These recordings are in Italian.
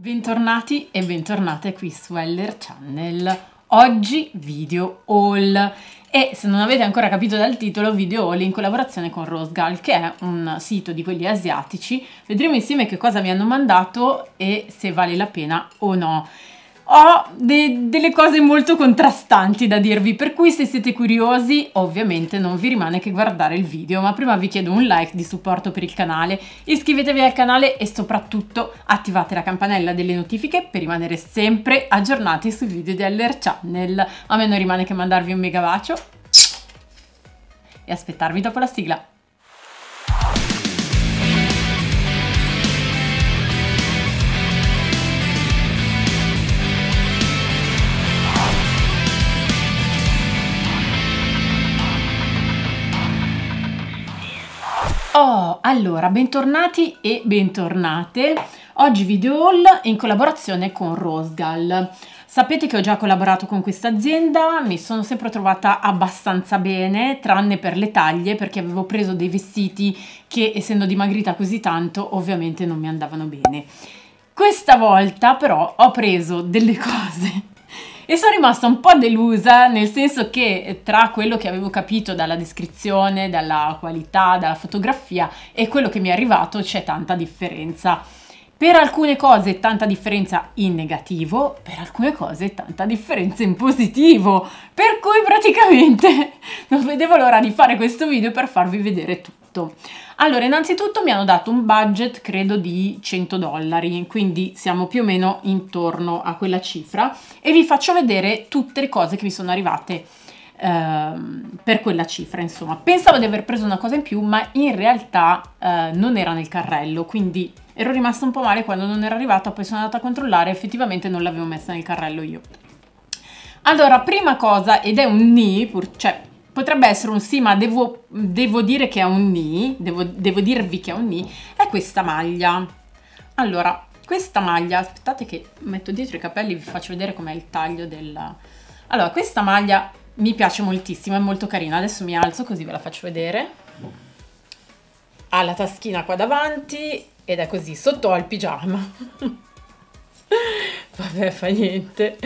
Bentornati e bentornate qui su Heller Channel. Oggi video haul e se non avete ancora capito dal titolo video haul in collaborazione con Rosegal che è un sito di quelli asiatici. Vedremo insieme che cosa mi hanno mandato e se vale la pena o no ho de delle cose molto contrastanti da dirvi, per cui se siete curiosi ovviamente non vi rimane che guardare il video, ma prima vi chiedo un like di supporto per il canale, iscrivetevi al canale e soprattutto attivate la campanella delle notifiche per rimanere sempre aggiornati sui video di Aller Channel. A me non rimane che mandarvi un mega bacio e aspettarvi dopo la sigla. Oh, allora, bentornati e bentornate. Oggi video haul in collaborazione con Rosgal. Sapete che ho già collaborato con questa azienda, mi sono sempre trovata abbastanza bene, tranne per le taglie, perché avevo preso dei vestiti che, essendo dimagrita così tanto, ovviamente non mi andavano bene. Questa volta però ho preso delle cose e sono rimasta un po' delusa nel senso che tra quello che avevo capito dalla descrizione, dalla qualità, dalla fotografia e quello che mi è arrivato c'è tanta differenza. Per alcune cose tanta differenza in negativo, per alcune cose tanta differenza in positivo, per cui praticamente non vedevo l'ora di fare questo video per farvi vedere tutto fatto? Allora, innanzitutto mi hanno dato un budget, credo, di 100 dollari, quindi siamo più o meno intorno a quella cifra e vi faccio vedere tutte le cose che mi sono arrivate ehm, per quella cifra insomma pensavo di aver preso una cosa in più ma in realtà eh, non era nel carrello quindi ero rimasta un po' male quando non era arrivata poi sono andata a controllare effettivamente non l'avevo messa nel carrello io allora prima cosa ed è un ni pur, cioè potrebbe essere un sì, ma devo, devo dire che è un ni, devo, devo dirvi che è un ni, è questa maglia. Allora, questa maglia, aspettate che metto dietro i capelli, e vi faccio vedere com'è il taglio della... Allora, questa maglia mi piace moltissimo, è molto carina. Adesso mi alzo così ve la faccio vedere. Ha la taschina qua davanti ed è così, sotto ho il pigiama. Vabbè, fa niente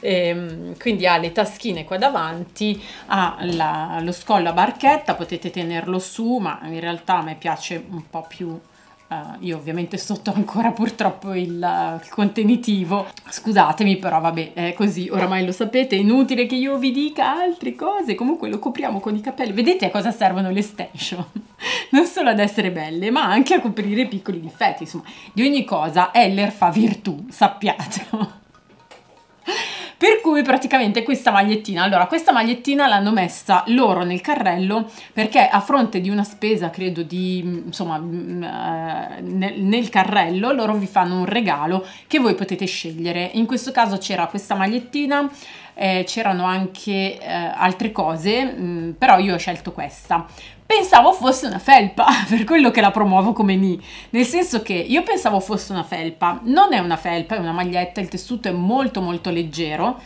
ehm, quindi ha le taschine qua davanti, ha la, lo scollo a barchetta, potete tenerlo su, ma in realtà a me piace un po' più... Uh, io ovviamente sotto ancora purtroppo il, uh, il contenitivo, scusatemi però vabbè è così, oramai lo sapete, è inutile che io vi dica altre cose, comunque lo copriamo con i capelli, vedete a cosa servono le station? non solo ad essere belle ma anche a coprire piccoli difetti, insomma di ogni cosa Heller fa virtù, sappiatelo. Per cui praticamente questa magliettina, allora questa magliettina l'hanno messa loro nel carrello perché a fronte di una spesa, credo di, mm, insomma, mm, eh, nel, carrello loro vi fanno un regalo che voi potete scegliere. In questo caso c'era questa magliettina eh, c'erano anche eh, altre cose, mh, mm, però io ho scelto questa. Pensavo fosse una felpa, per quello che la promuovo come ni, nel senso che io pensavo fosse una felpa, non è una felpa, è una maglietta, il tessuto è molto molto leggero,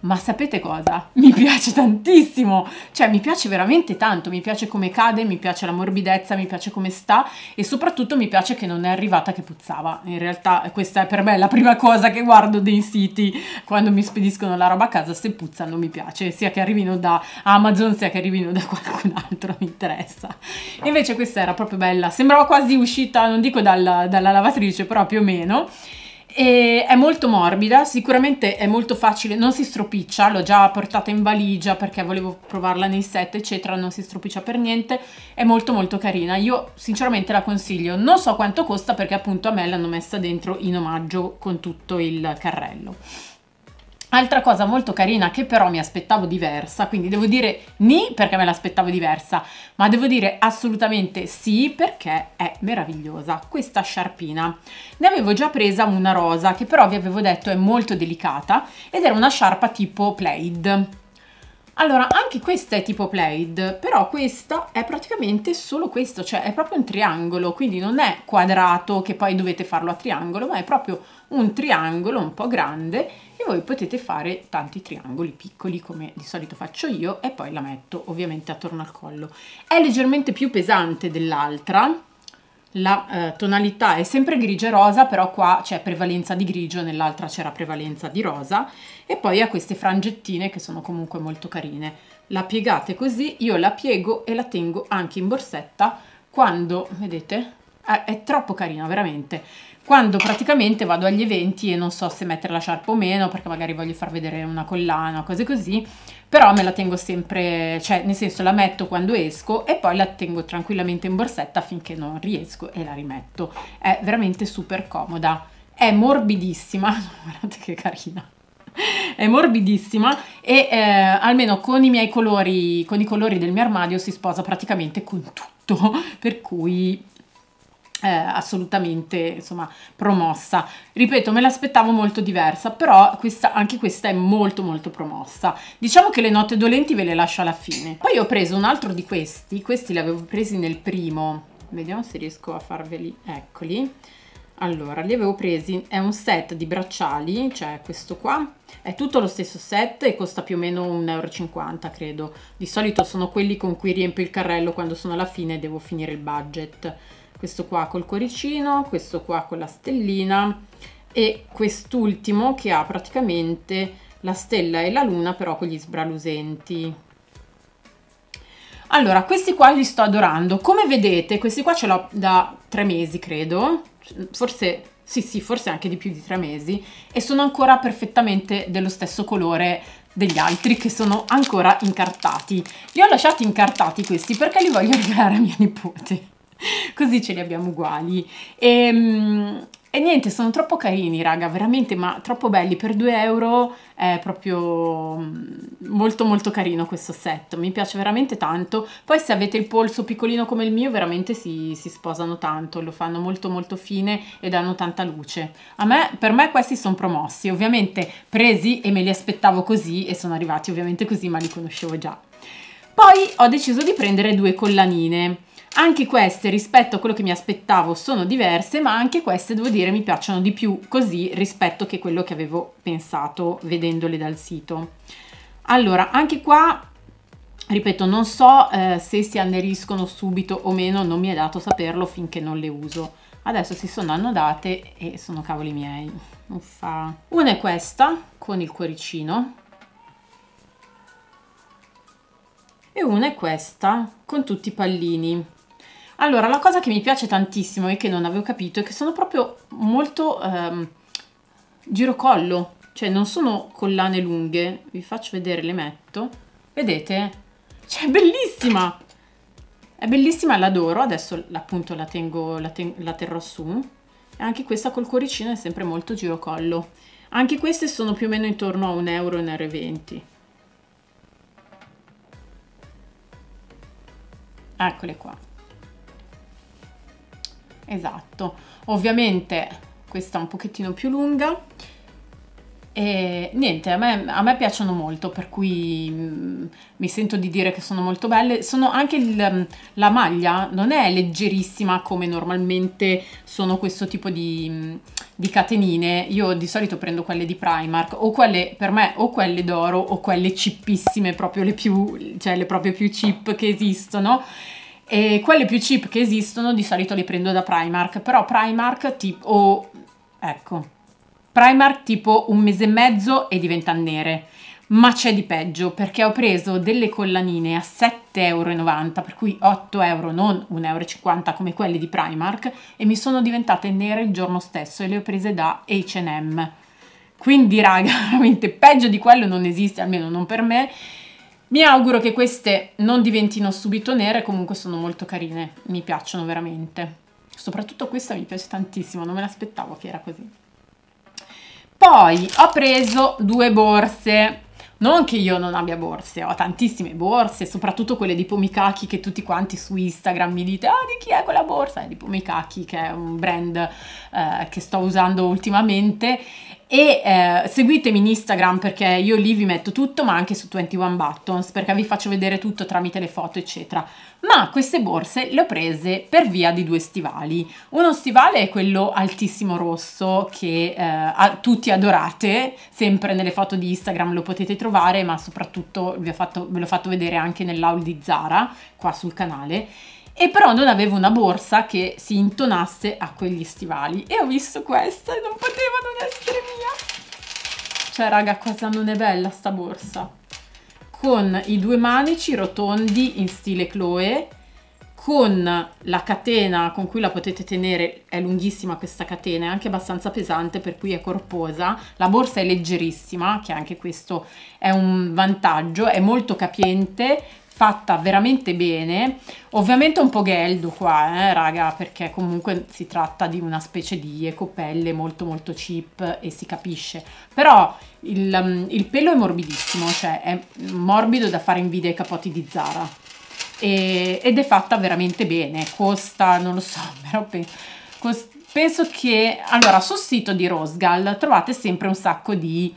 ma sapete cosa? Mi piace tantissimo, cioè mi piace veramente tanto, mi piace come cade, mi piace la morbidezza, mi piace come sta e soprattutto mi piace che non è arrivata che puzzava. In realtà questa è per me la prima cosa che guardo dei siti quando mi spediscono la roba a casa, se puzza non mi piace, sia che arrivino da Amazon sia che arrivino da qualcun altro, mi interessa. Invece questa era proprio bella, sembrava quasi uscita, non dico dal, dalla lavatrice, però più o meno. E è molto morbida, sicuramente è molto facile, non si stropiccia, l'ho già portata in valigia perché volevo provarla nei set eccetera, non si stropiccia per niente, è molto molto carina, io sinceramente la consiglio, non so quanto costa perché appunto a me l'hanno messa dentro in omaggio con tutto il carrello. Altra cosa molto carina che però mi aspettavo diversa, quindi devo dire ni perché me l'aspettavo diversa, ma devo dire assolutamente sì perché è meravigliosa questa sciarpina. Ne avevo già presa una rosa che però vi avevo detto è molto delicata ed era una sciarpa tipo plaid. Allora, anche questa è tipo plaid, però questa è praticamente solo questo, cioè è proprio un triangolo, quindi non è quadrato che poi dovete farlo a triangolo, ma è proprio un un triangolo un po' grande e voi potete fare tanti triangoli piccoli come di solito faccio io e poi la metto ovviamente attorno al collo. È leggermente più pesante dell'altra, la eh, tonalità è sempre grigia e rosa, però qua c'è prevalenza di grigio, nell'altra c'era prevalenza di rosa e poi ha queste frangettine che sono comunque molto carine. La piegate così, io la piego e la tengo anche in borsetta quando, vedete, eh, è troppo carino, veramente. Quando praticamente vado agli eventi e non so se mettere la sciarpa o meno, perché magari voglio far vedere una collana, o cose così, però me la tengo sempre, cioè nel senso la metto quando esco e poi la tengo tranquillamente in borsetta finché non riesco e la rimetto. È veramente super comoda, è morbidissima, guardate che carina è morbidissima e eh, almeno con i miei colori, con i colori del mio armadio si sposa praticamente con tutto, per cui eh, assolutamente insomma promossa ripeto me l'aspettavo molto diversa però questa, anche questa è molto molto promossa diciamo che le note dolenti ve le lascio alla fine poi ho preso un altro di questi questi li avevo presi nel primo vediamo se riesco a farveli eccoli allora li avevo presi è un set di bracciali cioè questo qua è tutto lo stesso set e costa più o meno 1,50 euro credo di solito sono quelli con cui riempio il carrello quando sono alla fine e devo finire il budget questo qua col cuoricino, questo qua con la stellina e quest'ultimo che ha praticamente la stella e la luna però con gli sbralusenti. Allora, questi qua li sto adorando. Come vedete, questi qua ce l'ho da tre mesi, credo. Forse, sì, sì, forse anche di più di tre mesi. E sono ancora perfettamente dello stesso colore degli altri che sono ancora incartati. Li ho lasciati incartati questi perché li voglio regalare a mia nipote. così ce li abbiamo uguali. E, ehm, e, niente, sono troppo carini, raga, veramente, ma troppo belli. Per 2 euro è proprio mm, molto molto carino questo set, mi piace veramente tanto. Poi se avete il polso piccolino come il mio, veramente si, si sposano tanto, lo fanno molto molto fine e danno tanta luce. A Me, per me questi sono promossi, ovviamente presi e me li aspettavo così e sono arrivati ovviamente così, ma li conoscevo già. Poi ho deciso di prendere due collanine anche queste rispetto a quello che mi aspettavo sono diverse, ma anche queste devo dire mi piacciono di più così rispetto che quello che avevo pensato vedendole dal sito. Allora, anche qua, ripeto, non so eh, se si anneriscono subito o meno, non mi è dato saperlo finché non le uso. Adesso si sono annodate e sono cavoli miei. Uffa. Una è questa, con il cuoricino, e una è questa con tutti i pallini allora, la cosa che mi piace tantissimo e che non avevo capito è che sono proprio molto ehm, girocollo, cioè non sono collane lunghe, vi faccio vedere, le metto. Vedete? Cioè, è bellissima! È bellissima, l'adoro, adesso appunto la, tengo, la, ten la terrò su. E anche questa col cuoricino è sempre molto girocollo. Anche queste sono più o meno intorno a 1 euro, in R20. Eccole qua esatto ovviamente questa è un pochettino più lunga e niente, a me, a me piacciono molto, per cui mh, mm, mi sento di dire che sono molto belle. Sono anche il, mm, la maglia non è leggerissima come normalmente sono questo tipo di, mm, di, catenine. Io di solito prendo quelle di Primark, o quelle per me, o quelle d'oro, o quelle cippissime, proprio le più, cioè le proprio più chip che esistono. E quelle più cheap che esistono di solito le prendo da Primark, però Primark tipo... ecco, Primark tipo un mese e mezzo e diventa nere. Ma c'è di peggio perché ho preso delle collanine a 7,90 euro, per cui 8 euro, non 1,50 euro come quelle di Primark, e mi sono diventate nere il giorno stesso e le ho prese da HM. Quindi, raga, veramente peggio di quello non esiste, almeno non per me. Mi auguro che queste non diventino subito nere, comunque sono molto carine, mi piacciono veramente. Soprattutto questa mi piace tantissimo, non me l'aspettavo che era così. Poi ho preso due borse. Non che io non abbia borse, ho tantissime borse, soprattutto quelle di Pomikaki che tutti quanti su Instagram mi dite ah di chi è quella borsa? È di Pomikaki che è un brand eh, che sto usando ultimamente e eh, seguitemi in Instagram perché io lì vi metto tutto ma anche su 21 Buttons perché vi faccio vedere tutto tramite le foto eccetera ma queste borse le ho prese per via di due stivali uno stivale è quello altissimo rosso che eh, tutti adorate sempre nelle foto di Instagram lo potete trovare ma soprattutto vi ho fatto, ve l'ho fatto vedere anche nell'aul di Zara qua sul canale e però non avevo una borsa che si intonasse a quegli stivali e ho visto questa e non poteva non essere mia cioè raga cosa non è bella sta borsa con i due manici rotondi in stile Chloe con la catena con cui la potete tenere, è lunghissima questa catena, è anche abbastanza pesante per cui è corposa, la borsa è leggerissima, che anche questo è un vantaggio, è molto capiente, fatta veramente bene, ovviamente un po' gheldo qua, eh, raga, perché comunque si tratta di una specie di ecopelle molto molto cheap e si capisce, però il, mm, il pelo è morbidissimo, cioè è morbido da fare invidia ai capoti di Zara e, ed è fatta veramente bene, costa, non lo so, però pe, cost, penso che, allora sul sito di Rosgal trovate sempre un sacco di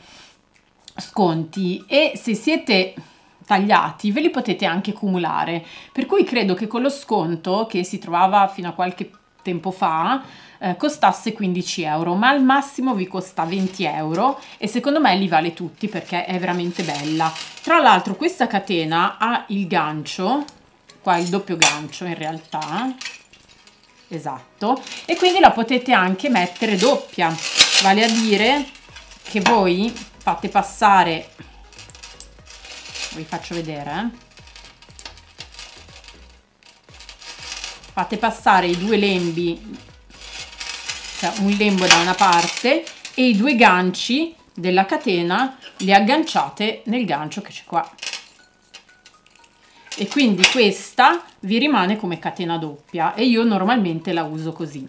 sconti e se siete tagliati, ve li potete anche cumulare. Per cui credo che con lo sconto che si trovava fino a qualche tempo fa eh, costasse 15 euro, ma al massimo vi costa 20 euro e secondo me li vale tutti perché è veramente bella. Tra l'altro questa catena ha il gancio, qua il doppio gancio in realtà, esatto, e quindi la potete anche mettere doppia, vale a dire che voi fate passare vi faccio vedere eh. fate passare i due lembi cioè un lembo da una parte e i due ganci della catena li agganciate nel gancio che c'è qua e quindi questa vi rimane come catena doppia e io normalmente la uso così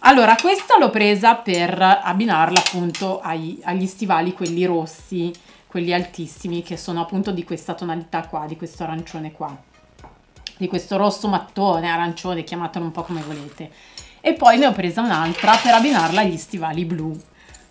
allora questa l'ho presa per abbinarla appunto ai, agli stivali quelli rossi quelli altissimi che sono appunto di questa tonalità qua, di questo arancione qua, di questo rosso mattone, arancione, chiamatelo un po' come volete. E poi ne ho presa un'altra per abbinarla agli stivali blu,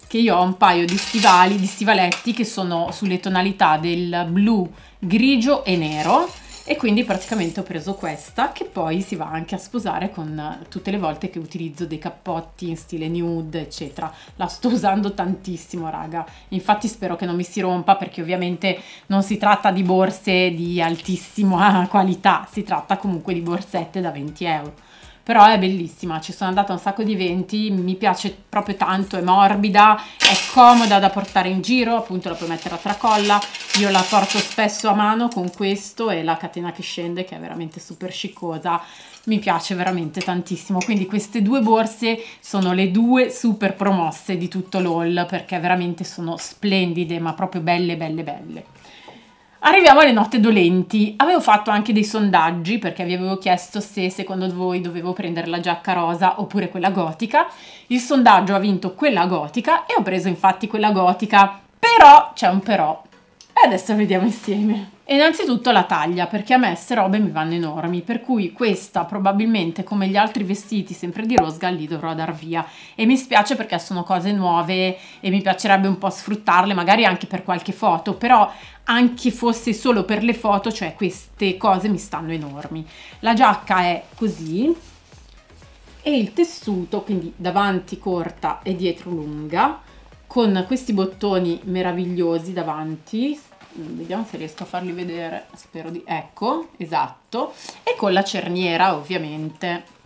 che io ho un paio di stivali, di stivaletti che sono sulle tonalità del blu, grigio e nero, e quindi praticamente ho preso questa che poi si va anche a sposare con tutte le volte che utilizzo dei cappotti in stile nude eccetera la sto usando tantissimo raga infatti spero che non mi si rompa perché ovviamente non si tratta di borse di altissima qualità si tratta comunque di borsette da 20 euro però è bellissima, ci sono andata un sacco di eventi, mi piace proprio tanto, è morbida, è comoda da portare in giro, appunto la puoi mettere a tracolla, io la porto spesso a mano con questo e la catena che scende che è veramente super sciccosa, mi piace veramente tantissimo, quindi queste due borse sono le due super promosse di tutto l'haul perché veramente sono splendide ma proprio belle belle belle. Arriviamo alle note dolenti. Avevo fatto anche dei sondaggi perché vi avevo chiesto se secondo voi dovevo prendere la giacca rosa oppure quella gotica. Il sondaggio ha vinto quella gotica e ho preso infatti quella gotica. Però c'è un però. E adesso vediamo insieme. E innanzitutto la taglia, perché a me queste robe mi vanno enormi, per cui questa probabilmente, come gli altri vestiti, sempre di Rosga, li dovrò dar via. E mi spiace perché sono cose nuove e mi piacerebbe un po' sfruttarle, magari anche per qualche foto, però anche fosse solo per le foto, cioè queste cose mi stanno enormi. La giacca è così, e il tessuto, quindi davanti corta e dietro lunga, con questi bottoni meravigliosi davanti, vediamo se riesco a farli vedere, spero di... ecco, esatto, e con la cerniera ovviamente.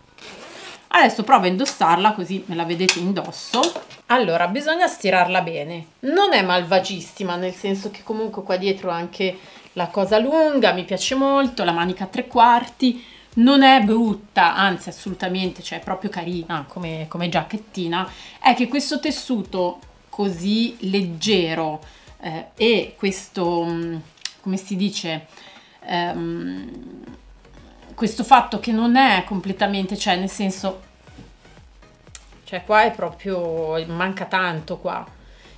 Adesso provo a indossarla così me la vedete indosso. Allora, bisogna stirarla bene. Non è malvagissima, nel senso che comunque qua dietro anche la cosa lunga, mi piace molto, la manica a tre quarti, non è brutta, anzi assolutamente, cioè è proprio carina come, come giacchettina, è che questo tessuto così leggero, eh, e questo, mm, come si dice, ehm, questo fatto che non è completamente, cioè nel senso, cioè qua è proprio, manca tanto qua.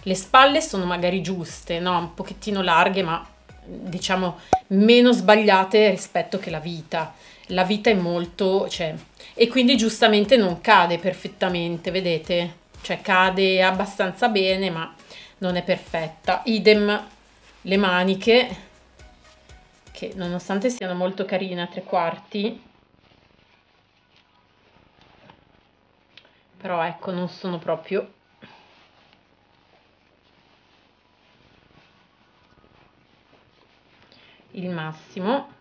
Le spalle sono magari giuste, no? Un pochettino larghe, ma diciamo meno sbagliate rispetto che la vita. La vita è molto, cioè, e quindi giustamente non cade perfettamente, vedete? Cioè cade abbastanza bene, ma non è perfetta. Idem le maniche, che nonostante siano molto carine a tre quarti, però ecco non sono proprio il massimo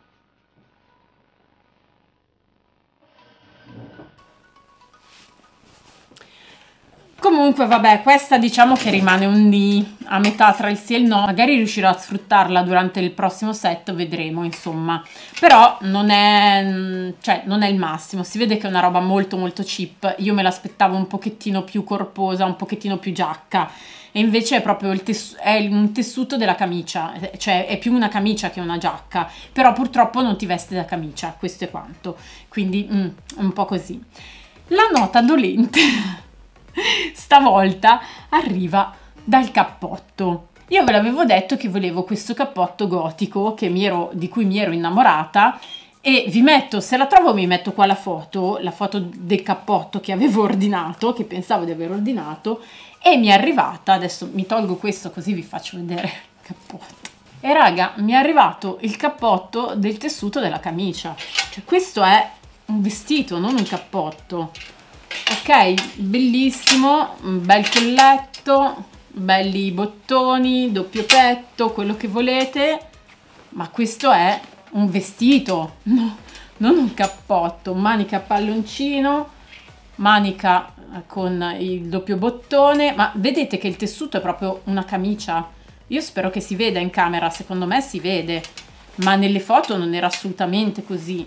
Comunque, vabbè, questa diciamo che rimane un D a metà tra il sì e il no. Magari riuscirò a sfruttarla durante il prossimo set, vedremo, insomma. Però non è, mm, cioè, non è il massimo. Si vede che è una roba molto molto cheap. Io me l'aspettavo un pochettino più corposa, un pochettino più giacca. E invece è proprio il è un tessuto della camicia. Cioè, è più una camicia che una giacca. Però purtroppo non ti veste da camicia, questo è quanto. Quindi, mm, un po' così. La nota dolente... stavolta arriva dal cappotto. Io ve l'avevo detto che volevo questo cappotto gotico ero, di cui mi ero innamorata e vi metto, se la trovo mi metto qua la foto, la foto del cappotto che avevo ordinato, che pensavo di aver ordinato e mi è arrivata, adesso mi tolgo questo così vi faccio vedere il cappotto. E raga, mi è arrivato il cappotto del tessuto della camicia. Cioè questo è un vestito, non un cappotto ok bellissimo un bel colletto belli bottoni doppio petto quello che volete ma questo è un vestito no, non un cappotto manica a palloncino manica con il doppio bottone ma vedete che il tessuto è proprio una camicia io spero che si veda in camera secondo me si vede ma nelle foto non era assolutamente così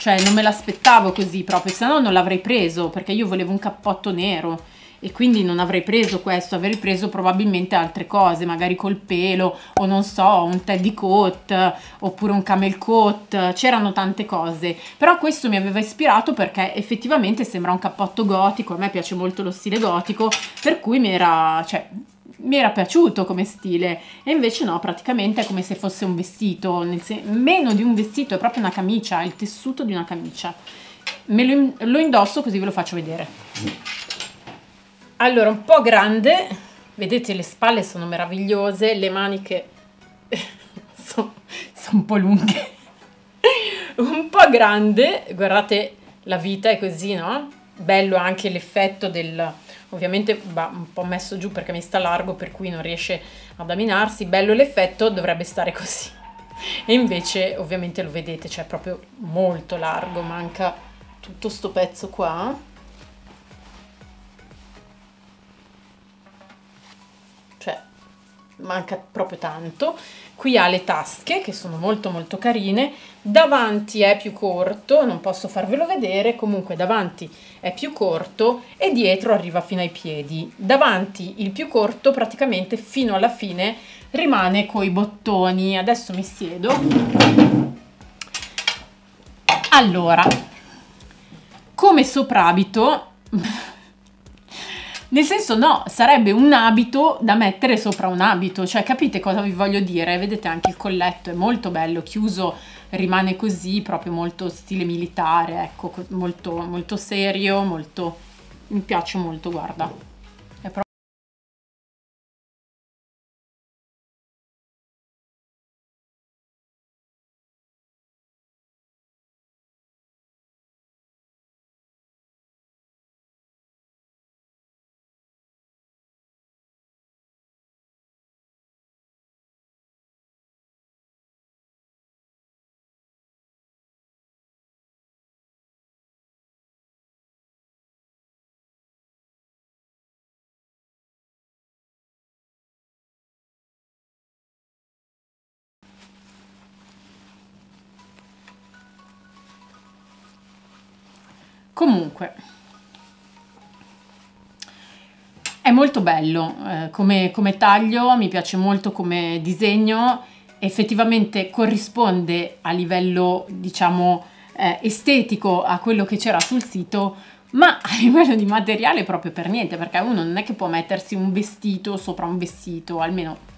cioè non me l'aspettavo così proprio, se no non l'avrei preso perché io volevo un cappotto nero e quindi non avrei preso questo, avrei preso probabilmente altre cose, magari col pelo o non so, un teddy coat oppure un camel coat, c'erano tante cose, però questo mi aveva ispirato perché effettivamente sembra un cappotto gotico, a me piace molto lo stile gotico, per cui mi era, cioè, mi era piaciuto come stile e invece no, praticamente è come se fosse un vestito, meno di un vestito, è proprio una camicia, il tessuto di una camicia. Me lo, in lo indosso così ve lo faccio vedere. Allora, un po' grande, vedete le spalle sono meravigliose, le maniche sono, sono un po' lunghe, un po' grande, guardate la vita è così, no? Bello anche l'effetto del ovviamente va un po' messo giù perché mi sta largo per cui non riesce a daminarsi, bello l'effetto, dovrebbe stare così. E invece ovviamente lo vedete, cioè è proprio molto largo, manca tutto sto pezzo qua manca proprio tanto. Qui ha le tasche che sono molto molto carine, davanti è più corto, non posso farvelo vedere, comunque davanti è più corto e dietro arriva fino ai piedi. Davanti il più corto praticamente fino alla fine rimane coi bottoni. Adesso mi siedo. Allora, come soprabito Nel senso no, sarebbe un abito da mettere sopra un abito, cioè capite cosa vi voglio dire? Vedete anche il colletto, è molto bello, chiuso, rimane così, proprio molto stile militare, ecco, molto, molto serio, molto... mi piace molto, guarda. comunque è molto bello eh, come, come taglio mi piace molto come disegno effettivamente corrisponde a livello diciamo eh, estetico a quello che c'era sul sito ma a livello di materiale proprio per niente perché uno non è che può mettersi un vestito sopra un vestito almeno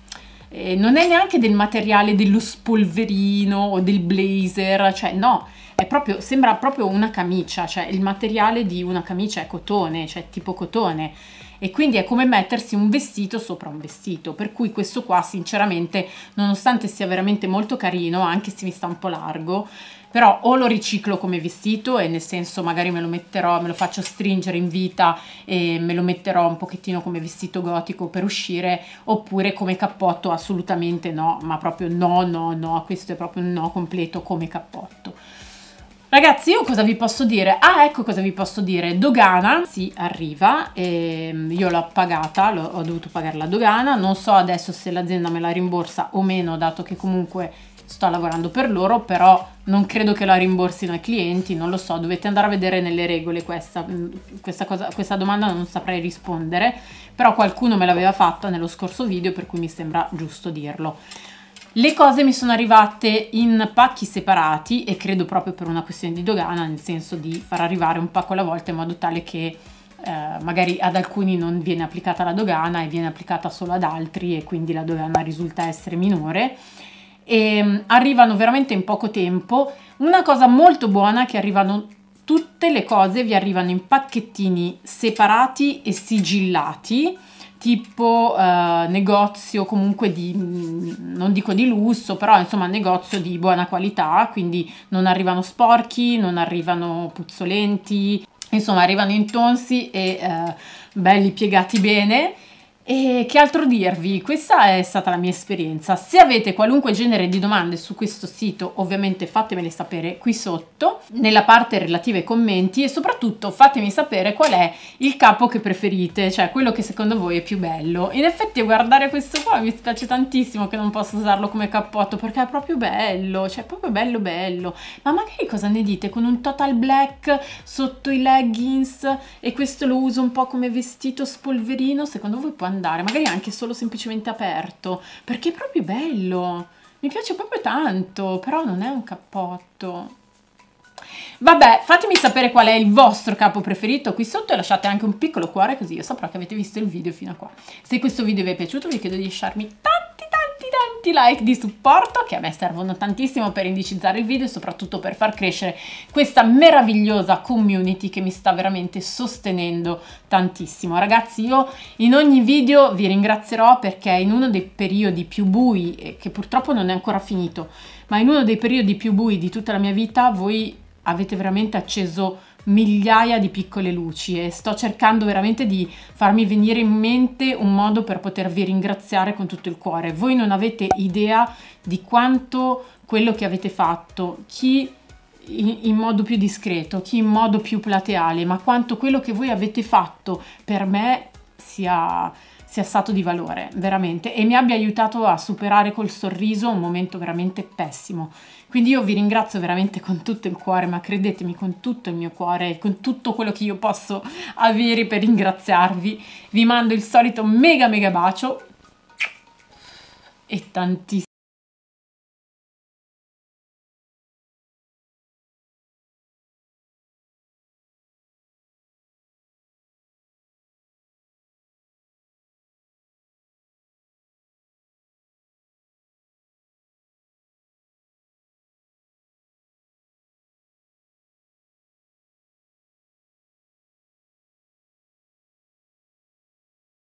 eh, non è neanche del materiale dello spolverino o del blazer cioè no è proprio, sembra proprio una camicia, cioè il materiale di una camicia è cotone, cioè tipo cotone e quindi è come mettersi un vestito sopra un vestito, per cui questo qua sinceramente nonostante sia veramente molto carino, anche se mi sta un po' largo, però o lo riciclo come vestito e nel senso magari me lo metterò, me lo faccio stringere in vita e me lo metterò un pochettino come vestito gotico per uscire oppure come cappotto assolutamente no, ma proprio no, no, no, questo è proprio un no completo come cappotto. Ragazzi, io cosa vi posso dire? Ah, ecco cosa vi posso dire. Dogana si arriva, E ehm, io l'ho pagata, ho dovuto pagare la dogana, non so adesso se l'azienda me la rimborsa o meno, dato che comunque sto lavorando per loro, però non credo che la rimborsino ai clienti, non lo so, dovete andare a vedere nelle regole questa, mm, questa, cosa, questa domanda non saprei rispondere, però qualcuno me l'aveva fatta nello scorso video, per cui mi sembra giusto dirlo. Le cose mi sono arrivate in pacchi separati e credo proprio per una questione di dogana, nel senso di far arrivare un pacco alla volta in modo tale che eh, magari ad alcuni non viene applicata la dogana e viene applicata solo ad altri e quindi la dogana risulta essere minore. E ehm, arrivano veramente in poco tempo. Una cosa molto buona è che arrivano tutte le cose, vi arrivano in pacchettini separati e sigillati tipo eh, negozio comunque di, mm, non dico di lusso, però insomma negozio di buona qualità, quindi non arrivano sporchi, non arrivano puzzolenti, insomma arrivano intonsi e eh, belli piegati bene e che altro dirvi? Questa è stata la mia esperienza. Se avete qualunque genere di domande su questo sito, ovviamente fatemele sapere qui sotto, nella parte relativa ai commenti e soprattutto fatemi sapere qual è il capo che preferite, cioè quello che secondo voi è più bello. In effetti guardare questo qua mi spiace tantissimo che non posso usarlo come cappotto perché è proprio bello, cioè proprio bello bello. Ma magari cosa ne dite con un total black sotto i leggings e questo lo uso un po' come vestito spolverino? Secondo voi può andare? andare, magari anche solo semplicemente aperto, perché è proprio bello, mi piace proprio tanto, però non è un cappotto. Vabbè, fatemi sapere qual è il vostro capo preferito qui sotto e lasciate anche un piccolo cuore così io saprò che avete visto il video fino a qua. Se questo video vi è piaciuto vi chiedo di lasciarmi tanti tutti i like di supporto che a me servono tantissimo per indicizzare il video e soprattutto per far crescere questa meravigliosa community che mi sta veramente sostenendo tantissimo. Ragazzi io in ogni video vi ringrazierò perché in uno dei periodi più bui, che purtroppo non è ancora finito, ma in uno dei periodi più bui di tutta la mia vita voi avete veramente acceso migliaia di piccole luci e sto cercando veramente di farmi venire in mente un modo per potervi ringraziare con tutto il cuore. Voi non avete idea di quanto quello che avete fatto, chi in, modo più discreto, chi in modo più plateale, ma quanto quello che voi avete fatto per me sia sia stato di valore, veramente, e mi abbia aiutato a superare col sorriso un momento veramente pessimo. Quindi io vi ringrazio veramente con tutto il cuore, ma credetemi con tutto il mio cuore, e con tutto quello che io posso avere per ringraziarvi. Vi mando il solito mega mega bacio e tantissimo